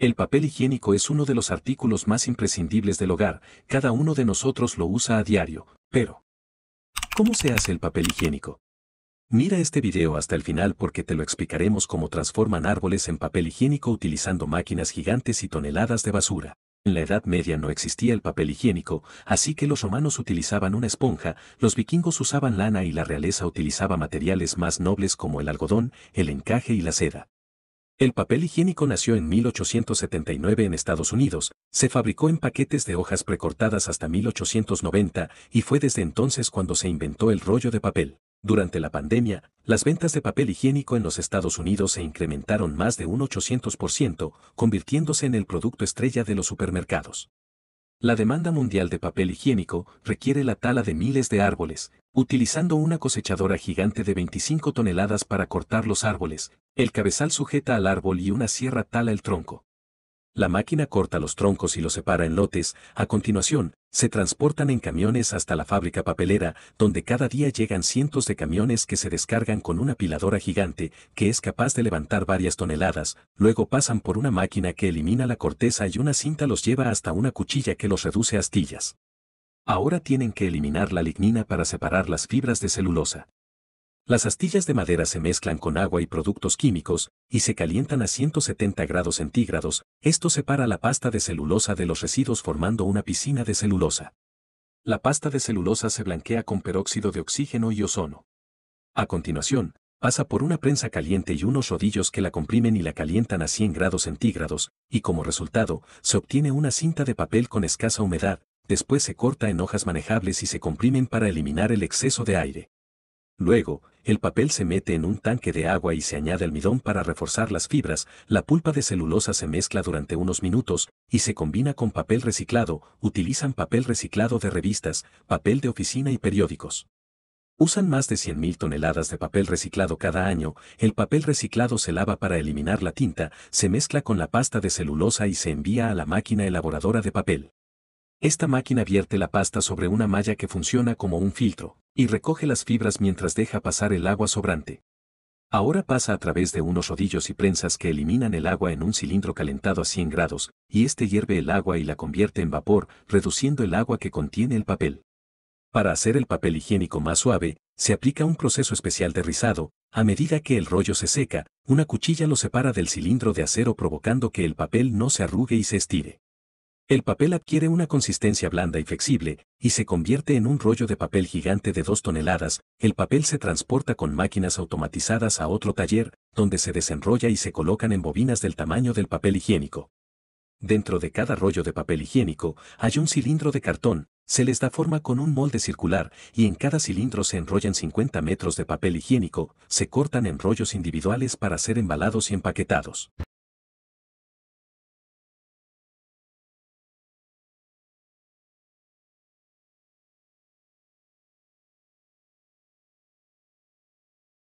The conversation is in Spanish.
El papel higiénico es uno de los artículos más imprescindibles del hogar, cada uno de nosotros lo usa a diario, pero... ¿Cómo se hace el papel higiénico? Mira este video hasta el final porque te lo explicaremos cómo transforman árboles en papel higiénico utilizando máquinas gigantes y toneladas de basura. En la Edad Media no existía el papel higiénico, así que los romanos utilizaban una esponja, los vikingos usaban lana y la realeza utilizaba materiales más nobles como el algodón, el encaje y la seda. El papel higiénico nació en 1879 en Estados Unidos, se fabricó en paquetes de hojas precortadas hasta 1890 y fue desde entonces cuando se inventó el rollo de papel. Durante la pandemia, las ventas de papel higiénico en los Estados Unidos se incrementaron más de un 800%, convirtiéndose en el producto estrella de los supermercados. La demanda mundial de papel higiénico requiere la tala de miles de árboles, utilizando una cosechadora gigante de 25 toneladas para cortar los árboles, el cabezal sujeta al árbol y una sierra tala el tronco. La máquina corta los troncos y los separa en lotes, a continuación, se transportan en camiones hasta la fábrica papelera, donde cada día llegan cientos de camiones que se descargan con una piladora gigante que es capaz de levantar varias toneladas, luego pasan por una máquina que elimina la corteza y una cinta los lleva hasta una cuchilla que los reduce a astillas. Ahora tienen que eliminar la lignina para separar las fibras de celulosa. Las astillas de madera se mezclan con agua y productos químicos, y se calientan a 170 grados centígrados, esto separa la pasta de celulosa de los residuos formando una piscina de celulosa. La pasta de celulosa se blanquea con peróxido de oxígeno y ozono. A continuación, pasa por una prensa caliente y unos rodillos que la comprimen y la calientan a 100 grados centígrados, y como resultado, se obtiene una cinta de papel con escasa humedad, después se corta en hojas manejables y se comprimen para eliminar el exceso de aire. Luego, el papel se mete en un tanque de agua y se añade almidón para reforzar las fibras, la pulpa de celulosa se mezcla durante unos minutos y se combina con papel reciclado, utilizan papel reciclado de revistas, papel de oficina y periódicos. Usan más de 100.000 toneladas de papel reciclado cada año, el papel reciclado se lava para eliminar la tinta, se mezcla con la pasta de celulosa y se envía a la máquina elaboradora de papel. Esta máquina vierte la pasta sobre una malla que funciona como un filtro, y recoge las fibras mientras deja pasar el agua sobrante. Ahora pasa a través de unos rodillos y prensas que eliminan el agua en un cilindro calentado a 100 grados, y este hierve el agua y la convierte en vapor, reduciendo el agua que contiene el papel. Para hacer el papel higiénico más suave, se aplica un proceso especial de rizado, a medida que el rollo se seca, una cuchilla lo separa del cilindro de acero provocando que el papel no se arrugue y se estire. El papel adquiere una consistencia blanda y flexible, y se convierte en un rollo de papel gigante de 2 toneladas, el papel se transporta con máquinas automatizadas a otro taller, donde se desenrolla y se colocan en bobinas del tamaño del papel higiénico. Dentro de cada rollo de papel higiénico hay un cilindro de cartón, se les da forma con un molde circular y en cada cilindro se enrollan 50 metros de papel higiénico, se cortan en rollos individuales para ser embalados y empaquetados.